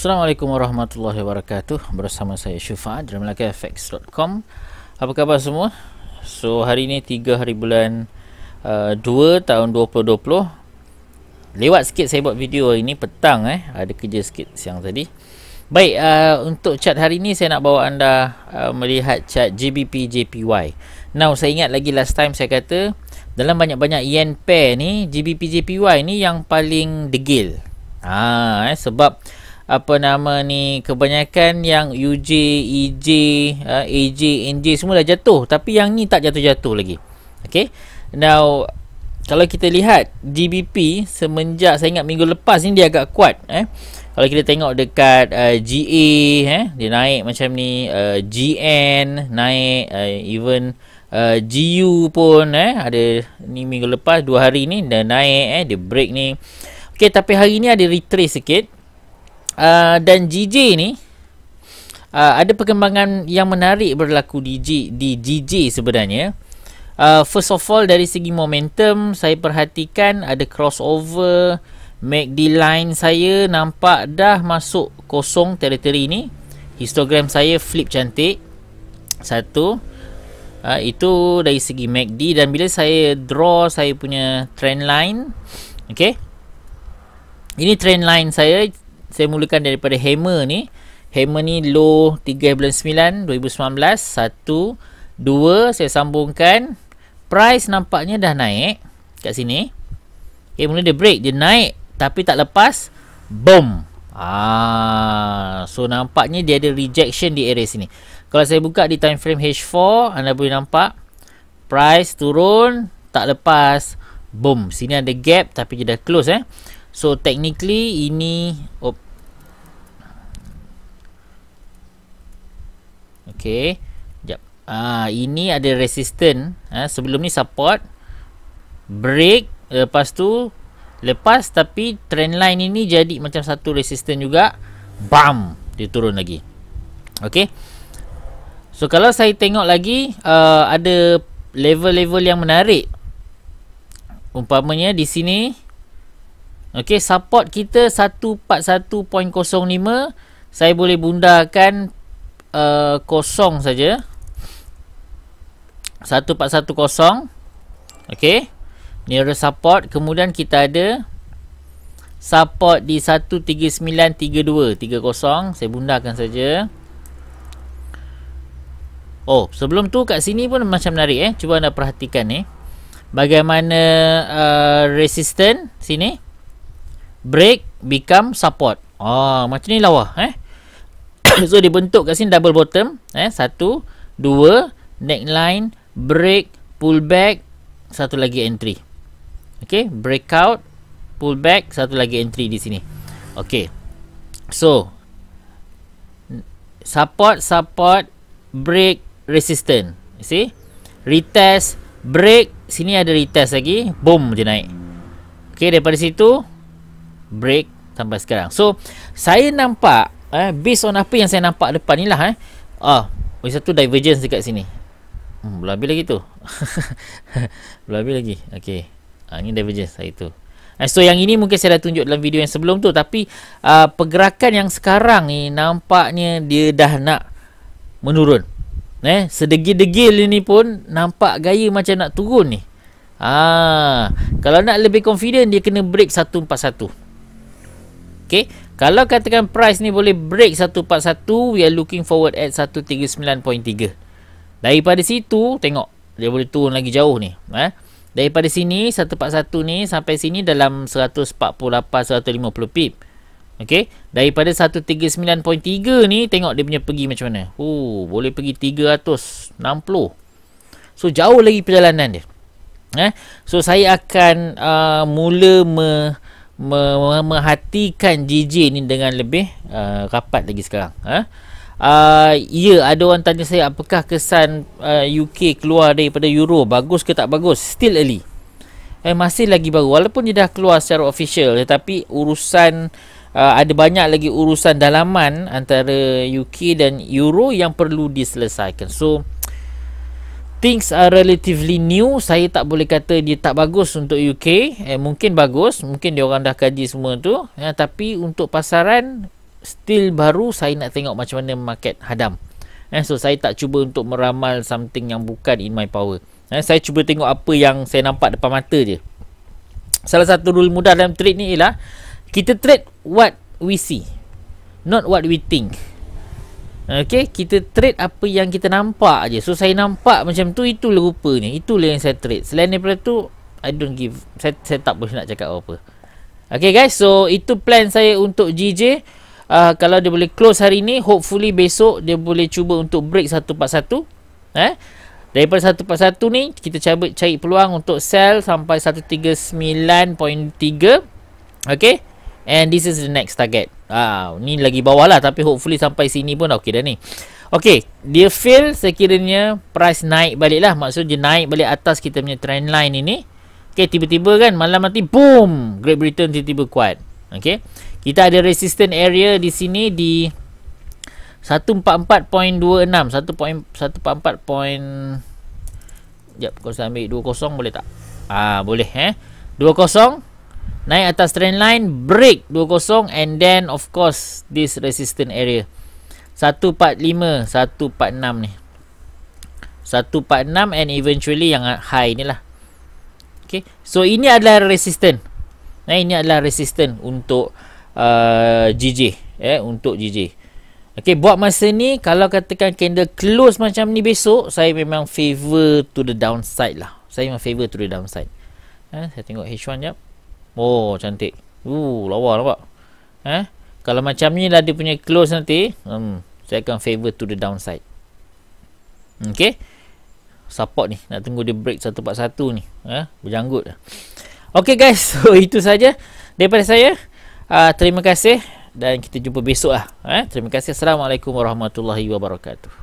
Assalamualaikum warahmatullahi wabarakatuh Bersama saya Syufa dari MelakaFX.com Apa khabar semua? So hari ni 3 hari bulan uh, 2 tahun 2020 Lewat sikit saya buat video hari ni petang eh Ada kerja sikit siang tadi Baik, uh, untuk chat hari ni saya nak bawa anda uh, melihat chat GBP-JPY Now saya ingat lagi last time saya kata Dalam banyak-banyak yen pair ni GBP-JPY ni yang paling degil Ah, eh, sebab apa nama ni kebanyakan yang UJ, EJ, uh, ah, AJ, NJ semua dah jatuh tapi yang ni tak jatuh-jatuh lagi. Okey. Now kalau kita lihat GBP semenjak saya ingat minggu lepas ni dia agak kuat eh. Kalau kita tengok dekat uh, ah, GA eh dia naik macam ni uh, ah, GN naik uh, even uh, GU pun eh ada ni minggu lepas dua hari ni dah naik eh dia break ni. Okey tapi hari ni ada retrace sikit uh, dan GJ ni uh, ada perkembangan yang menarik berlaku di G, di GJ sebenarnya. Uh, first of all dari segi momentum saya perhatikan ada crossover MACD line saya nampak dah masuk kosong teritori ni. Histogram saya flip cantik. Satu uh, itu dari segi MACD dan bila saya draw saya punya trend line. Okey. Ini trend line saya saya mulakan daripada hammer ni. Hammer ni low 3 bulan 9 2019 12 saya sambungkan price nampaknya dah naik kat sini. Okay, eh, mula dia break, dia naik tapi tak lepas. Boom. Ah, so nampaknya dia ada rejection di area sini. Kalau saya buka di time frame H4, anda boleh nampak price turun tak lepas. Boom, sini ada gap tapi dia dah close eh. So technically ini op. okay, Jap. Ah uh, ini ada resisten. Uh, ah, sebelum ni support break lepas tu lepas tapi trend line ini jadi macam satu resisten juga. Bam, dia turun lagi. Okay. So kalau saya tengok lagi uh, ada level-level yang menarik. Umpamanya di sini Okey, support kita 141.05 saya boleh bundarkan uh, kosong saja. 1410. Okey. Nearest support. Kemudian kita ada support di 139.32. 30. Saya bundarkan saja. Oh, sebelum tu kat sini pun macam menarik eh. Cuba anda perhatikan ni. Eh. Bagaimana uh, resistance sini. Sini break become support. oh, macam ni lawa eh. so dibentuk kat sini double bottom eh satu dua neckline break pull back satu lagi entry. Okay breakout pull back satu lagi entry di sini. Okay so support support break resistant. See retest break sini ada retest lagi boom je naik. Okay daripada situ break sampai sekarang. So, saya nampak eh based on apa yang saya nampak depan ni lah eh. Ah, oh, satu divergence dekat sini. Hmm, belah lebih lagi tu. belah lebih lagi. Okey. Ah, ini divergence saya tu. Eh, so yang ini mungkin saya dah tunjuk dalam video yang sebelum tu tapi uh, pergerakan yang sekarang ni nampaknya dia dah nak menurun. Eh, sedegil-degil ini pun nampak gaya macam nak turun ni. Ah, kalau nak lebih confident dia kena break 141. Okay. Kalau katakan price ni boleh break 141, we are looking forward at 139.3. Daripada situ, tengok. Dia boleh turun lagi jauh ni. Ha? Daripada sini, 141 ni sampai sini dalam 148-150 pip. Okay. Daripada 139.3 ni, tengok dia punya pergi macam mana. Oh, boleh pergi 360. So, jauh lagi perjalanan dia. Eh? So, saya akan uh, mula me memerhatikan JJ ni dengan lebih uh, rapat lagi sekarang eh uh, ya ada orang tanya saya apakah kesan uh, UK keluar daripada euro bagus ke tak bagus still early eh masih lagi baru walaupun dia dah keluar secara official tetapi urusan uh, ada banyak lagi urusan dalaman antara UK dan euro yang perlu diselesaikan so things are relatively new saya tak boleh kata dia tak bagus untuk UK eh, mungkin bagus mungkin dia orang dah kaji semua tu ya, tapi untuk pasaran still baru saya nak tengok macam mana market hadam eh, so saya tak cuba untuk meramal something yang bukan in my power eh, saya cuba tengok apa yang saya nampak depan mata je salah satu rule mudah dalam trade ni ialah kita trade what we see not what we think Okey, kita trade apa yang kita nampak aje. So saya nampak macam tu itu rupanya. Itulah yang saya trade. Selain daripada tu, I don't give saya, saya tak boleh nak cakap apa-apa. Okey guys, so itu plan saya untuk GJ. Uh, ah, kalau dia boleh close hari ni, hopefully besok dia boleh cuba untuk break satu 141. Eh? Daripada satu ni, kita cari, cari peluang untuk sell sampai 139.3. Okey. And this is the next target. Ah, uh, ni lagi bawah lah tapi hopefully sampai sini pun okey dah ni. Okay, dia fail sekiranya price naik balik lah. Maksud dia naik balik atas kita punya trend line ini. Okay, tiba-tiba kan malam nanti boom, Great Britain tiba-tiba kuat. Okay, Kita ada resistance area di sini di 144.26 144. Jap, kau saya ambil 20 boleh tak? Ah, boleh eh. 20 naik atas trend line break 20 and then of course this resistant area 145 146 ni 146 and eventually yang high ni lah Okay. So ini adalah resistant. Nah eh, ini adalah resistant untuk uh, GJ eh untuk GJ. okay buat masa ni kalau katakan candle close macam ni besok saya memang favor to the downside lah. Saya memang favor to the downside. Eh, saya tengok H1 jap. Oh, cantik. Uh, lawa nampak. Eh? Ha? Kalau macam ni lah dia punya close nanti, hmm, saya akan favor to the downside. Okay? Support ni. Nak tunggu dia break satu 141 ni. Eh? Berjanggut. Okay guys, so itu saja daripada saya. Uh, terima kasih dan kita jumpa besok lah. Eh? Terima kasih. Assalamualaikum warahmatullahi wabarakatuh.